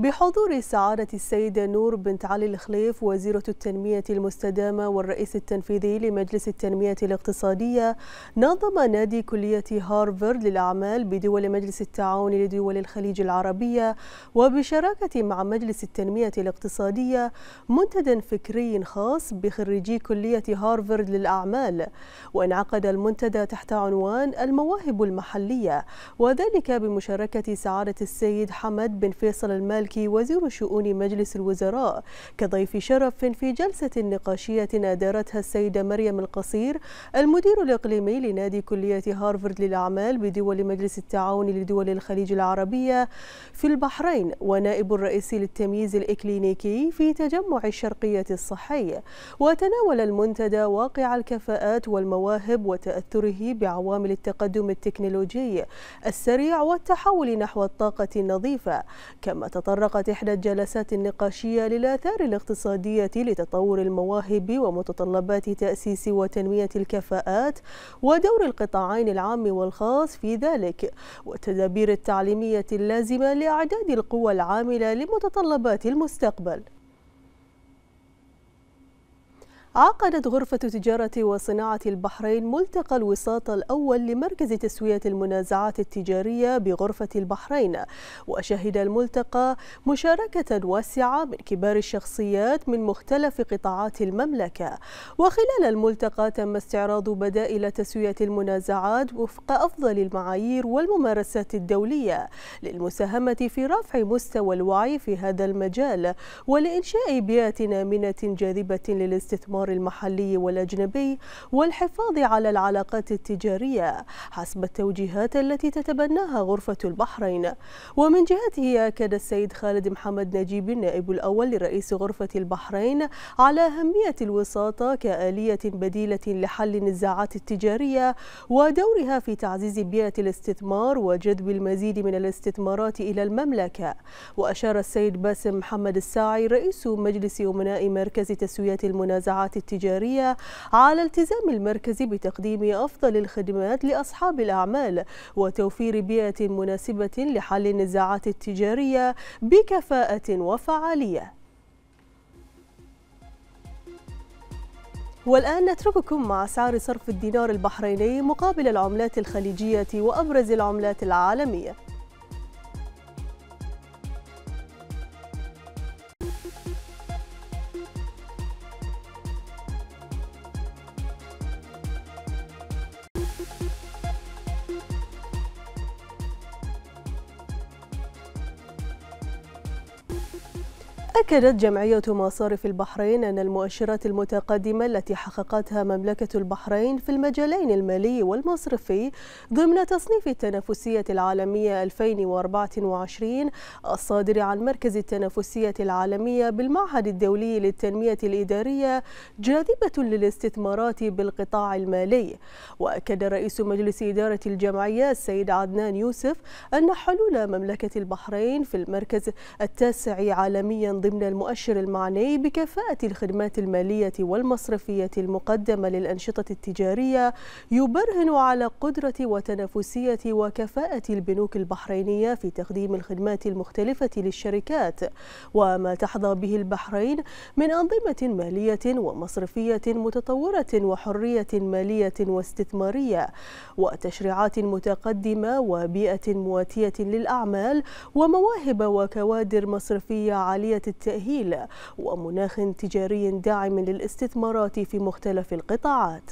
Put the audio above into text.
بحضور سعادة السيدة نور بنت علي الخليف وزيرة التنمية المستدامة والرئيس التنفيذي لمجلس التنمية الاقتصادية نظم نادي كلية هارفارد للأعمال بدول مجلس التعاون لدول الخليج العربية وبشراكة مع مجلس التنمية الاقتصادية منتدى فكري خاص بخريجي كلية هارفارد للأعمال وانعقد المنتدى تحت عنوان المواهب المحلية وذلك بمشاركة سعادة السيد حمد بن فيصل المالكي الملكي وزير شؤون مجلس الوزراء كضيف شرف في جلسة نقاشية أدارتها السيدة مريم القصير المدير الإقليمي لنادي كلية هارفرد للأعمال بدول مجلس التعاون لدول الخليج العربية في البحرين ونائب الرئيس للتمييز الإكلينيكي في تجمع الشرقية الصحي وتناول المنتدى واقع الكفاءات والمواهب وتأثره بعوامل التقدم التكنولوجي السريع والتحول نحو الطاقة النظيفة كما تطرق تطرقت إحدى الجلسات النقاشية للآثار الاقتصادية لتطور المواهب ومتطلبات تأسيس وتنمية الكفاءات ودور القطاعين العام والخاص في ذلك والتدابير التعليمية اللازمة لأعداد القوى العاملة لمتطلبات المستقبل عقدت غرفة تجارة وصناعة البحرين ملتقى الوساطة الأول لمركز تسوية المنازعات التجارية بغرفة البحرين وشهد الملتقى مشاركة واسعة من كبار الشخصيات من مختلف قطاعات المملكة وخلال الملتقى تم استعراض بدائل تسوية المنازعات وفق أفضل المعايير والممارسات الدولية للمساهمة في رفع مستوى الوعي في هذا المجال ولإنشاء بيئة آمنة جاذبة للاستثمار الأسعار المحلي والأجنبي والحفاظ على العلاقات التجارية حسب التوجيهات التي تتبناها غرفة البحرين ومن جهته أكد السيد خالد محمد نجيب النائب الأول لرئيس غرفة البحرين على أهمية الوساطة كآلية بديلة لحل النزاعات التجارية ودورها في تعزيز بيئة الاستثمار وجذب المزيد من الاستثمارات إلى المملكة وأشار السيد باسم محمد الساعي رئيس مجلس أمناء مركز تسوية المنازعات القطاعات التجارية على التزام المركز بتقديم أفضل الخدمات لأصحاب الأعمال وتوفير بيئة مناسبة لحل النزاعات التجارية بكفاءة وفعالية والآن نترككم مع سعر صرف الدينار البحريني مقابل العملات الخليجية وأبرز العملات العالمية أكدت جمعية مصارف البحرين أن المؤشرات المتقدمة التي حققتها مملكة البحرين في المجالين المالي والمصرفي ضمن تصنيف التنافسية العالمية 2024 الصادر عن مركز التنافسية العالمية بالمعهد الدولي للتنمية الإدارية جاذبة للاستثمارات بالقطاع المالي وأكد رئيس مجلس إدارة الجمعية السيد عدنان يوسف أن حلول مملكة البحرين في المركز التاسع عالميا ضمن ضمن المؤشر المعني بكفاءة الخدمات المالية والمصرفية المقدمة للأنشطة التجارية يبرهن على قدرة وتنافسية وكفاءة البنوك البحرينية في تقديم الخدمات المختلفة للشركات وما تحظى به البحرين من أنظمة مالية ومصرفية متطورة وحرية مالية واستثمارية وتشريعات متقدمة وبيئة مواتية للأعمال ومواهب وكوادر مصرفية عالية التأهيل ومناخ تجاري داعم للاستثمارات في مختلف القطاعات